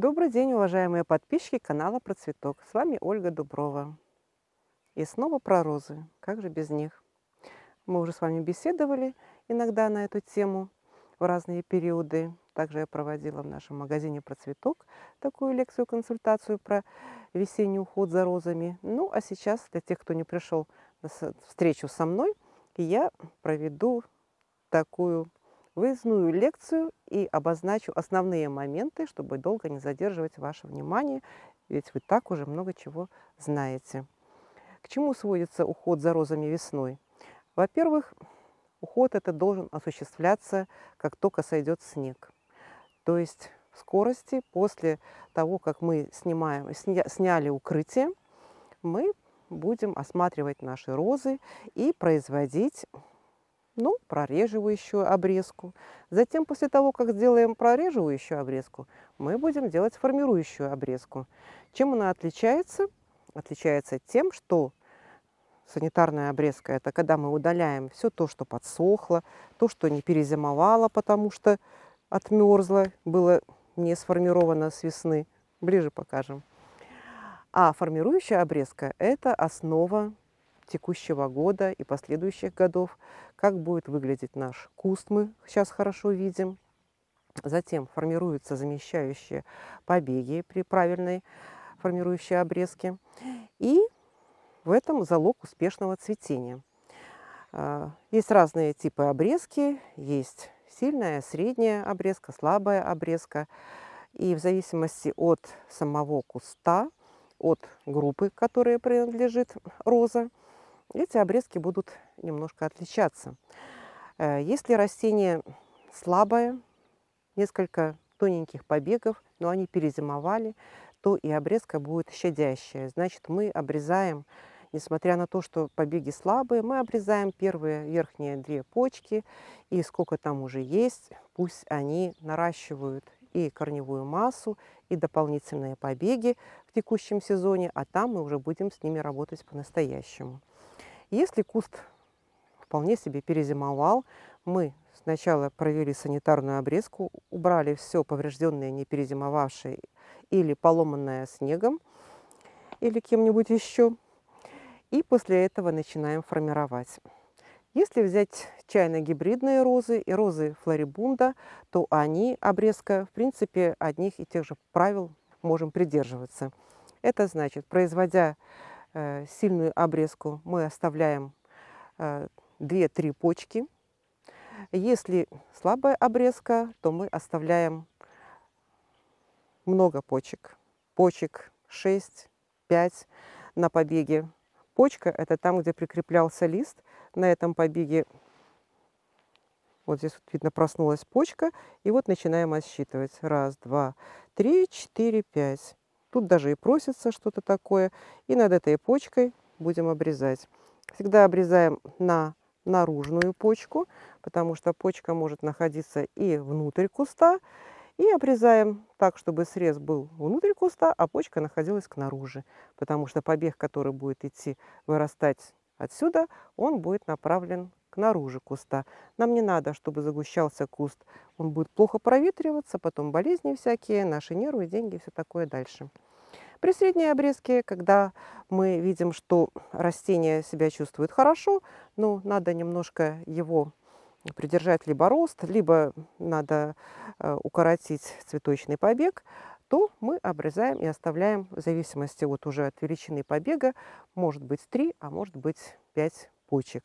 Добрый день, уважаемые подписчики канала Про Цветок. С вами Ольга Дуброва. И снова про розы. Как же без них? Мы уже с вами беседовали иногда на эту тему в разные периоды. Также я проводила в нашем магазине «Про цветок» такую лекцию-консультацию про весенний уход за розами. Ну, а сейчас для тех, кто не пришел на встречу со мной, я проведу такую выездную лекцию и обозначу основные моменты, чтобы долго не задерживать ваше внимание, ведь вы так уже много чего знаете. К чему сводится уход за розами весной? Во-первых, уход это должен осуществляться, как только сойдет снег. То есть в скорости после того, как мы снимаем, сня, сняли укрытие, мы будем осматривать наши розы и производить ну, прореживающую обрезку. Затем, после того, как сделаем прореживающую обрезку, мы будем делать формирующую обрезку. Чем она отличается? Отличается тем, что санитарная обрезка – это когда мы удаляем все то, что подсохло, то, что не перезимовало, потому что отмерзло, было не сформировано с весны. Ближе покажем. А формирующая обрезка – это основа текущего года и последующих годов, как будет выглядеть наш куст, мы сейчас хорошо видим. Затем формируются замещающие побеги при правильной формирующей обрезке. И в этом залог успешного цветения. А, есть разные типы обрезки, есть сильная, средняя обрезка, слабая обрезка. И в зависимости от самого куста, от группы, которой принадлежит роза, эти обрезки будут немножко отличаться. Э, если растение слабое, несколько тоненьких побегов, но они перезимовали, то и обрезка будет щадящая. Значит, мы обрезаем, несмотря на то, что побеги слабые, мы обрезаем первые верхние две почки, и сколько там уже есть, пусть они наращивают и корневую массу, и дополнительные побеги в текущем сезоне, а там мы уже будем с ними работать по-настоящему. Если куст вполне себе перезимовал, мы сначала провели санитарную обрезку, убрали все поврежденное, не перезимовавшее или поломанное снегом, или кем-нибудь еще. И после этого начинаем формировать. Если взять чайно-гибридные розы и розы флорибунда, то они, обрезка, в принципе, одних и тех же правил можем придерживаться. Это значит, производя Э, сильную обрезку мы оставляем 2-3 э, почки. Если слабая обрезка, то мы оставляем много почек. Почек 6-5 на побеге. Почка – это там, где прикреплялся лист. На этом побеге вот здесь вот видно проснулась почка. И вот начинаем отсчитывать. Раз, два, три, четыре, пять. Тут даже и просится что-то такое. И над этой почкой будем обрезать. Всегда обрезаем на наружную почку, потому что почка может находиться и внутрь куста. И обрезаем так, чтобы срез был внутрь куста, а почка находилась кнаружи, потому что побег, который будет идти вырастать отсюда, он будет направлен к наружу куста. Нам не надо, чтобы загущался куст. Он будет плохо проветриваться, потом болезни всякие, наши нервы, деньги все такое дальше. При средней обрезке, когда мы видим, что растение себя чувствует хорошо, ну, надо немножко его придержать либо рост, либо надо э, укоротить цветочный побег, то мы обрезаем и оставляем в зависимости вот уже от величины побега, может быть 3, а может быть 5 почек.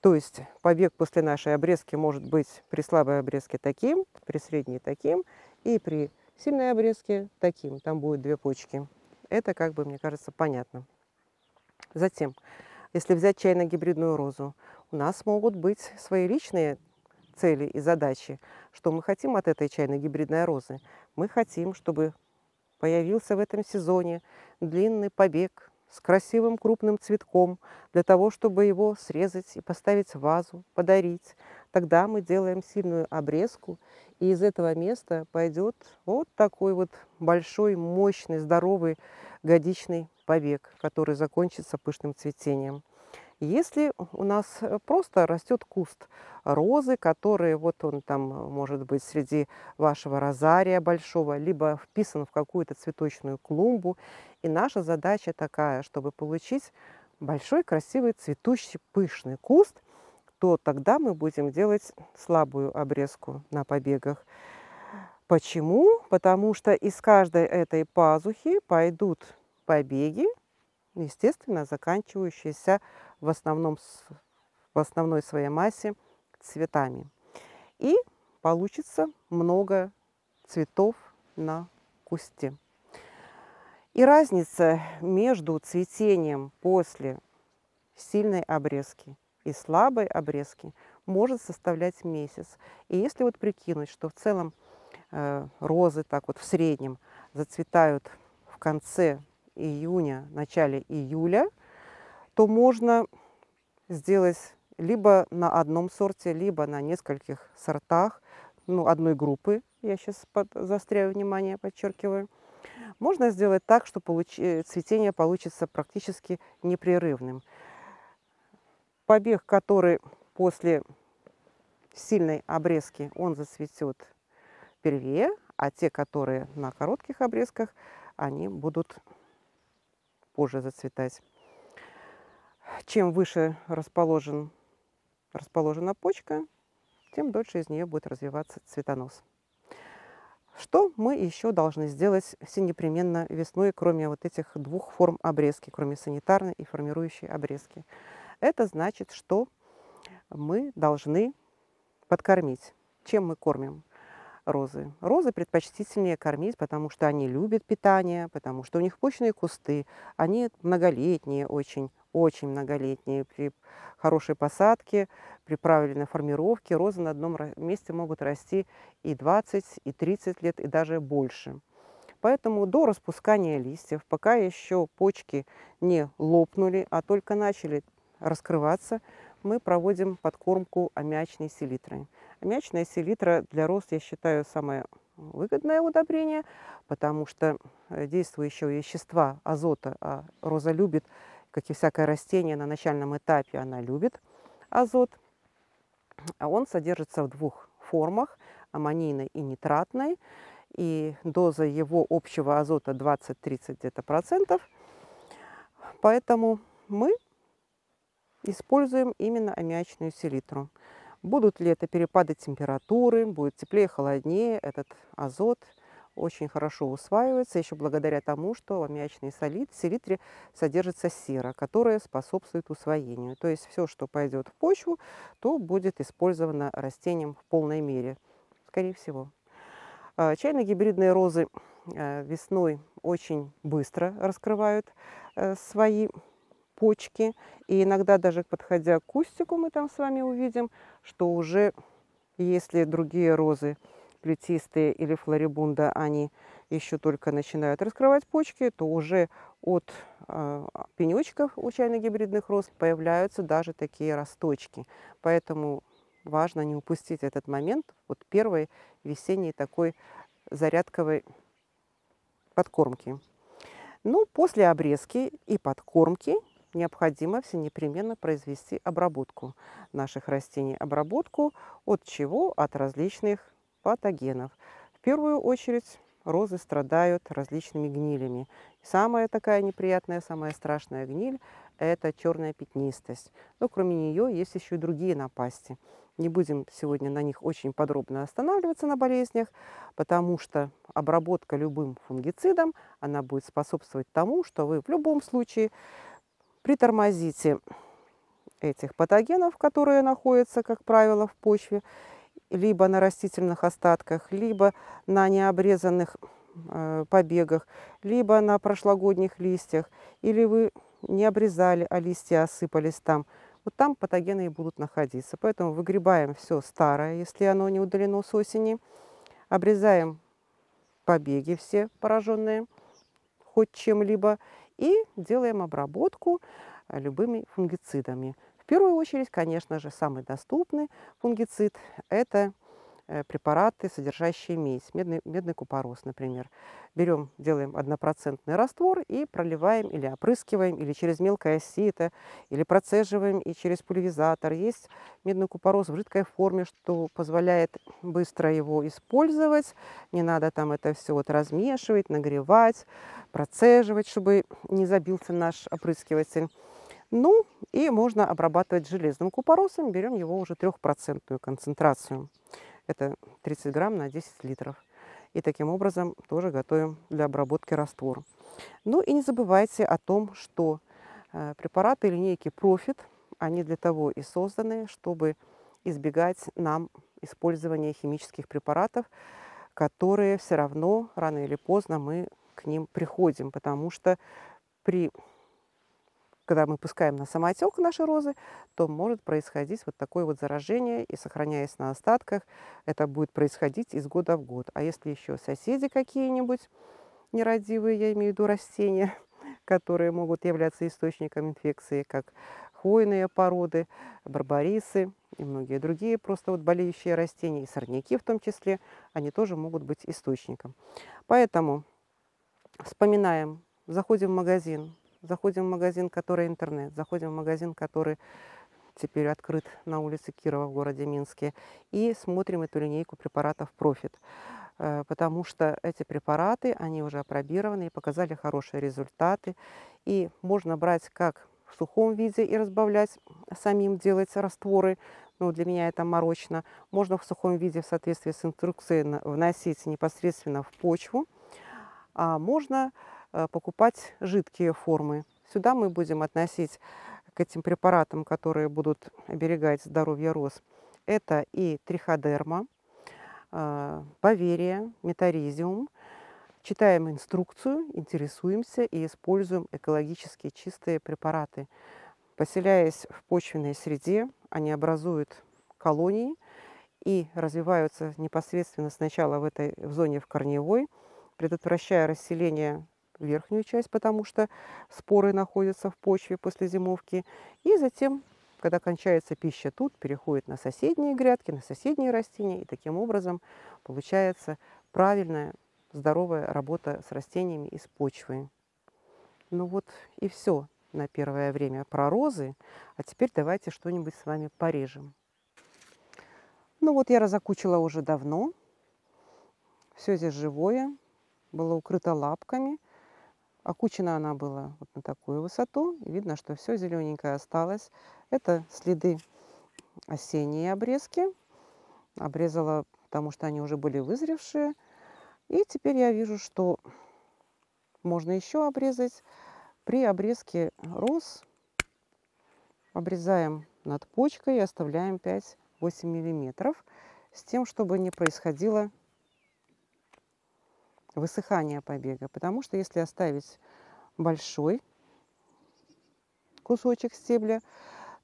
То есть побег после нашей обрезки может быть при слабой обрезке таким, при средней таким и при сильной обрезке таким. Там будет две почки. Это, как бы, мне кажется, понятно. Затем, если взять чайно-гибридную розу, у нас могут быть свои личные цели и задачи. Что мы хотим от этой чайно-гибридной розы? Мы хотим, чтобы появился в этом сезоне длинный побег, с красивым крупным цветком для того, чтобы его срезать и поставить в вазу, подарить. Тогда мы делаем сильную обрезку, и из этого места пойдет вот такой вот большой, мощный, здоровый годичный побег, который закончится пышным цветением. Если у нас э, просто растет куст розы, который вот он там э, может быть среди вашего розария большого, либо вписан в какую-то цветочную клумбу. И наша задача такая, чтобы получить большой, красивый, цветущий, пышный куст, то тогда мы будем делать слабую обрезку на побегах. Почему? Потому что из каждой этой пазухи пойдут побеги, ну, естественно, заканчивающиеся в, основном, в основной своей массе цветами. И получится много цветов на кусте. И разница между цветением после сильной обрезки и слабой обрезки может составлять месяц. И если вот прикинуть, что в целом э, розы так вот в среднем зацветают в конце июня, начале июля, то можно сделать либо на одном сорте, либо на нескольких сортах, ну, одной группы, я сейчас под, заостряю внимание, подчеркиваю. Можно сделать так, что получ... Э, цветение получится практически непрерывным. Побег, который после сильной обрезки, он зацветет первее, а те, которые на коротких обрезках, они будут позже зацветать. Чем выше расположен, расположена почка, тем дольше из нее будет развиваться цветонос. Что мы еще должны сделать все непременно весной, кроме вот этих двух форм обрезки, кроме санитарной и формирующей обрезки? Это значит, что мы должны подкормить. Чем мы кормим? розы. Розы предпочтительнее кормить, потому что они любят питание, потому что у них почные кусты, они многолетние очень, очень многолетние. При хорошей посадке, при правильной формировке розы на одном месте могут расти и 20, и 30 лет, и даже больше. Поэтому до распускания листьев, пока еще почки не лопнули, а только начали раскрываться, мы проводим подкормку аммиачной селитрой. Аммиачная селитра для роста я считаю, самое выгодное удобрение, потому что э, действующие вещества азота, а роза любит, как и всякое растение, на начальном этапе она любит азот, а он содержится в двух формах, аммонийной и нитратной, и доза его общего азота 20-30 где-то процентов. Поэтому мы используем именно аммиачную селитру. Будут ли это перепады температуры, будет теплее, холоднее, этот азот очень хорошо усваивается, еще благодаря тому, что в аммиачной солит, селитре содержится сера, которая способствует усвоению. То есть все, что пойдет в почву, то будет использовано растением в полной мере, скорее всего. А, Чайные гибридные розы э, весной очень быстро раскрывают э, свои почки. И иногда даже подходя к кустику, мы там с вами увидим, что уже если другие розы плетистые или флорибунда, они еще только начинают раскрывать почки, то уже от э, а, пенечков у чайно-гибридных роз появляются даже такие росточки. Поэтому важно не упустить этот момент, вот первой весенней такой зарядковой подкормки. Ну, после обрезки и подкормки необходимо все непременно произвести обработку наших растений. Обработку от чего? От различных патогенов. В первую очередь розы страдают различными гнилями. Самая такая неприятная, самая страшная гниль – это черная пятнистость. Но кроме нее есть еще и другие напасти. Не будем сегодня на них очень подробно останавливаться на болезнях, потому что обработка любым фунгицидом, она будет способствовать тому, что вы в любом случае притормозите этих патогенов, которые находятся, как правило, в почве, либо на растительных остатках, либо на необрезанных э, побегах, либо на прошлогодних листьях, или вы не обрезали, а листья осыпались там. Вот там патогены и будут находиться. Поэтому выгребаем все старое, если оно не удалено с осени, обрезаем побеги все пораженные хоть чем-либо, и делаем обработку э, любыми фунгицидами. В первую очередь, конечно же, самый доступный фунгицид – это Э, препараты, содержащие медь, медный, медный купорос, например. Берем, делаем однопроцентный раствор и проливаем или опрыскиваем, или через мелкое сито, или процеживаем и через пульверизатор. Есть медный купорос в жидкой форме, что позволяет быстро его использовать. Не надо там это все вот размешивать, нагревать, процеживать, чтобы не забился наш опрыскиватель. Ну и можно обрабатывать железным купоросом, берем его уже трехпроцентную концентрацию. Это 30 грамм на 10 литров. И таким образом тоже готовим для обработки раствор. Ну и не забывайте о том, что э, препараты линейки Profit, они для того и созданы, чтобы избегать нам использования химических препаратов, которые все равно рано или поздно мы к ним приходим, потому что при когда мы пускаем на самотек наши розы, то может происходить вот такое вот заражение, и сохраняясь на остатках, это будет происходить из года в год. А если еще соседи какие-нибудь нерадивые, я имею в виду растения, которые могут являться источником инфекции, как хвойные породы, барбарисы и многие другие просто вот болеющие растения, и сорняки в том числе, они тоже могут быть источником. Поэтому вспоминаем, заходим в магазин, Заходим в магазин, который интернет, заходим в магазин, который теперь открыт на улице Кирова в городе Минске, и смотрим эту линейку препаратов «Профит» э, потому что эти препараты, они уже опробированы и показали хорошие результаты. И можно брать как в сухом виде и разбавлять, самим делать растворы, ну, для меня это морочно. Можно в сухом виде в соответствии с инструкцией вносить непосредственно в почву, а можно Э, покупать жидкие формы. Сюда мы будем относить к этим препаратам, которые будут оберегать здоровье роз. Это и триходерма, Баверия, э, Метаризиум. Читаем инструкцию, интересуемся и используем экологически чистые препараты. Поселяясь в почвенной среде, они образуют колонии и развиваются непосредственно сначала в этой в зоне в корневой, предотвращая расселение верхнюю часть, потому что споры находятся в почве после зимовки. И затем, когда кончается пища тут, переходит на соседние грядки, на соседние растения. И таким образом получается правильная, здоровая работа с растениями из почвы. Ну вот и все на первое время про розы. А теперь давайте что-нибудь с вами порежем. Ну вот я разокучила уже давно. Все здесь живое, было укрыто лапками. Окучена она была вот на такую высоту. И видно, что все зелененькое осталось. Это следы осенние обрезки. Обрезала, потому что они уже были вызревшие. И теперь я вижу, что можно еще обрезать. При обрезке роз обрезаем над почкой и оставляем 5-8 миллиметров с тем, чтобы не происходило высыхания побега. Потому что если оставить большой кусочек стебля,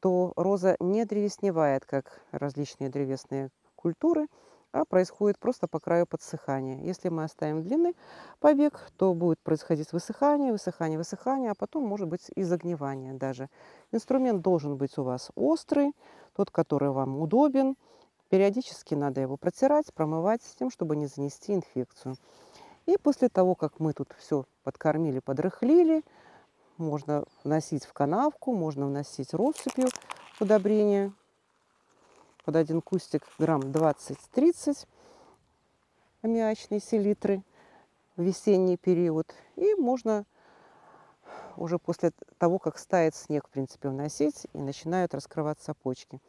то роза не древесневает, как различные древесные культуры, а происходит просто по краю подсыхания. Если мы оставим длинный побег, то будет происходить высыхание, высыхание, высыхание, а потом может быть и загнивание даже. Инструмент должен быть у вас острый, тот, который вам удобен. Периодически надо его протирать, промывать с тем, чтобы не занести инфекцию. И после того, как мы тут все подкормили, подрыхлили, можно вносить в канавку, можно вносить россыпью удобрения. Под один кустик грамм 20-30 аммиачной селитры в весенний период. И можно уже после того, как стает снег, в принципе, вносить, и начинают раскрываться почки.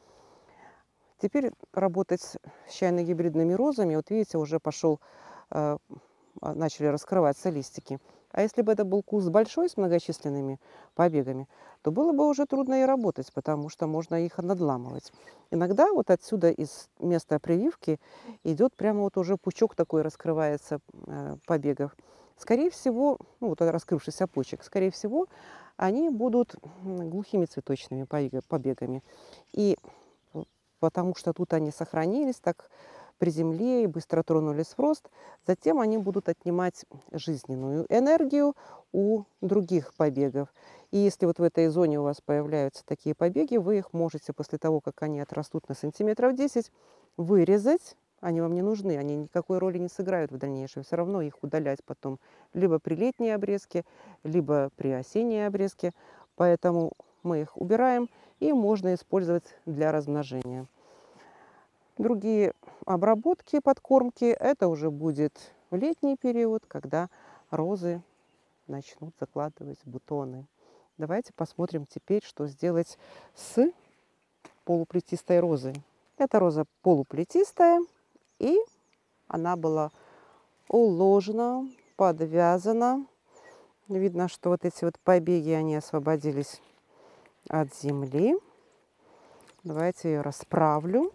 Теперь работать с чайно-гибридными розами. Вот видите, уже пошел э, а, начали раскрываться листики. А если бы это был куст большой с многочисленными побегами, то было бы уже трудно и работать, потому что можно их надламывать. Иногда вот отсюда из места прививки идет прямо вот уже пучок такой раскрывается э, побегов. Скорее всего, ну вот раскрывшийся почек, скорее всего, они будут глухими цветочными побегами. И э, потому что тут они сохранились, так при земле и быстро тронулись в рост, затем они будут отнимать жизненную энергию у других побегов. И если вот в этой зоне у вас появляются такие побеги, вы их можете после того, как они отрастут на сантиметров 10, вырезать. Они вам не нужны, они никакой роли не сыграют в дальнейшем. Все равно их удалять потом либо при летней обрезке, либо при осенней обрезке. Поэтому мы их убираем и можно использовать для размножения. Другие обработки, подкормки, это уже будет в летний период, когда розы начнут закладывать бутоны. Давайте посмотрим теперь, что сделать с полуплетистой розой. Это роза полуплетистая, и она была уложена, подвязана. Видно, что вот эти вот побеги, они освободились от земли. Давайте ее расправлю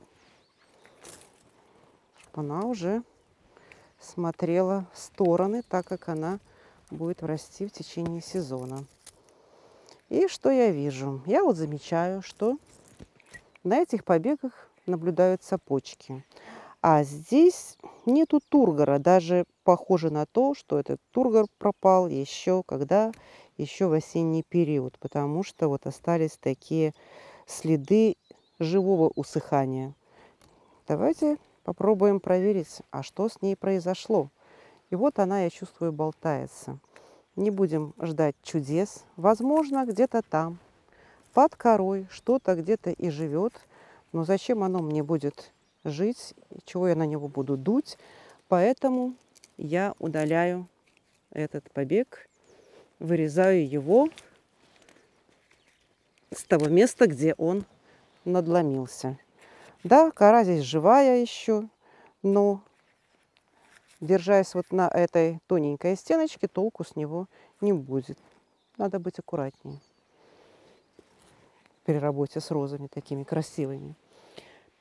она уже смотрела в стороны, так как она будет расти в течение сезона. И что я вижу? Я вот замечаю, что на этих побегах наблюдаются почки. А здесь нету тургора, даже похоже на то, что этот тургор пропал еще когда, еще в осенний период, потому что вот остались такие следы живого усыхания. Давайте Попробуем проверить, а что с ней произошло. И вот она, я чувствую, болтается. Не будем ждать чудес. Возможно, где-то там, под корой, что-то где-то и живет. Но зачем оно мне будет жить, чего я на него буду дуть? Поэтому я удаляю этот побег, вырезаю его с того места, где он надломился. Да, кора здесь живая еще, но держась вот на этой тоненькой стеночке, толку с него не будет. Надо быть аккуратнее при работе с розами такими красивыми.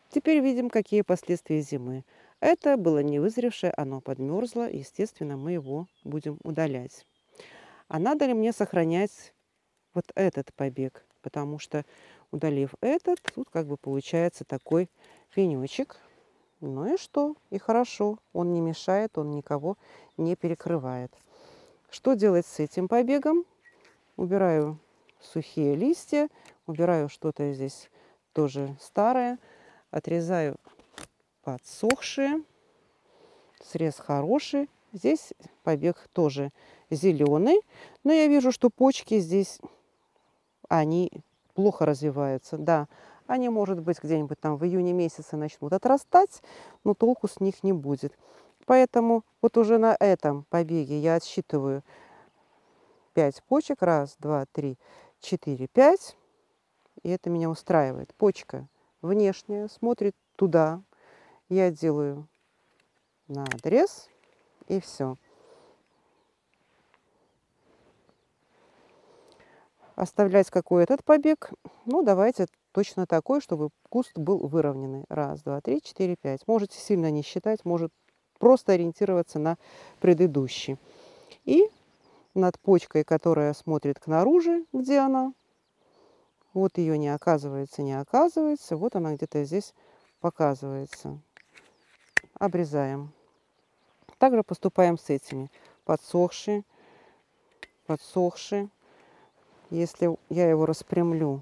Теперь видим, какие последствия зимы. Это было не вызревшее, оно подмерзло, естественно, мы его будем удалять. А надо ли мне сохранять вот этот побег? Потому что Удалив этот, тут как бы получается такой пенечек. Ну и что? И хорошо. Он не мешает, он никого не перекрывает. Что делать с этим побегом? Убираю сухие листья, убираю что-то здесь тоже старое, отрезаю подсохшие. Срез хороший. Здесь побег тоже зеленый, но я вижу, что почки здесь, они плохо развиваются, да. Они, может быть, где-нибудь там в июне месяце начнут отрастать, но толку с них не будет. Поэтому вот уже на этом побеге я отсчитываю 5 почек. Раз, два, три, четыре, пять. И это меня устраивает. Почка внешняя смотрит туда. Я делаю надрез и все. оставлять какой этот побег. Ну, давайте точно такой, чтобы куст был выровненный. Раз, два, три, четыре, пять. Можете сильно не считать, может просто ориентироваться на предыдущий. И над почкой, которая смотрит к наружу, где она, вот ее не оказывается, не оказывается, вот она где-то здесь показывается. Обрезаем. Также поступаем с этими. Подсохшие, подсохшие. Если я его распрямлю,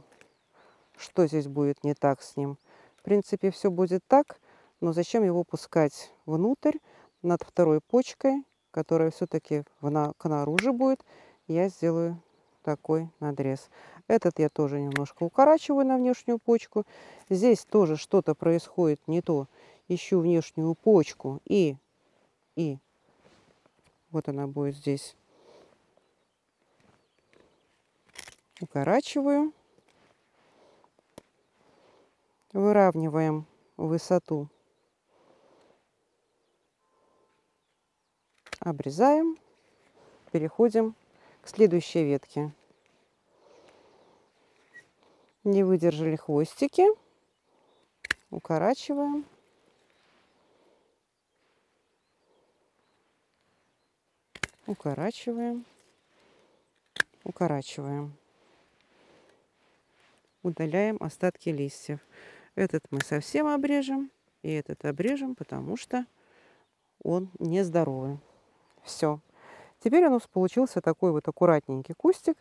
что здесь будет не так с ним? В принципе, все будет так, но зачем его пускать внутрь над второй почкой, которая все-таки к наружу будет, я сделаю такой надрез. Этот я тоже немножко укорачиваю на внешнюю почку. Здесь тоже что-то происходит не то. Ищу внешнюю почку и, и вот она будет здесь Укорачиваю. Выравниваем высоту. Обрезаем. Переходим к следующей ветке. Не выдержали хвостики. Укорачиваем. укорачиваем, укорачиваем удаляем остатки листьев. Этот мы совсем обрежем, и этот обрежем, потому что он нездоровый. Все. Теперь у нас получился такой вот аккуратненький кустик.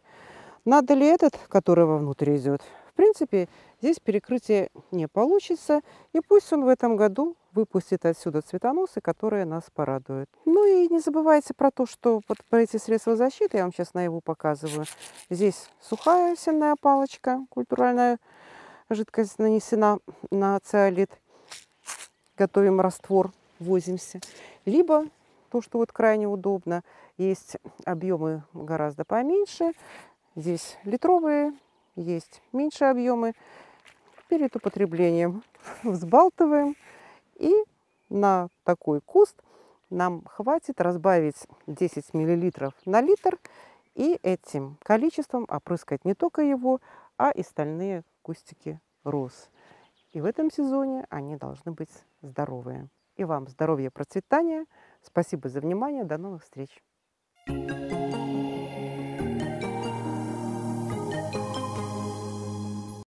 Надо ли этот, который вовнутрь идет? В принципе, здесь перекрытие не получится. И пусть он в этом году выпустит отсюда цветоносы, которые нас порадуют. Ну и не забывайте про то, что вот про эти средства защиты, я вам сейчас на наяву показываю. Здесь сухая сенная палочка, культуральная жидкость нанесена на циолит. Готовим раствор, возимся. Либо то, что вот крайне удобно, есть объемы гораздо поменьше. Здесь литровые, есть меньше объемы. Перед употреблением взбалтываем, и на такой куст нам хватит разбавить 10 мл на литр и этим количеством опрыскать не только его, а и остальные кустики роз. И в этом сезоне они должны быть здоровые. И вам здоровья и процветания. Спасибо за внимание. До новых встреч. thank you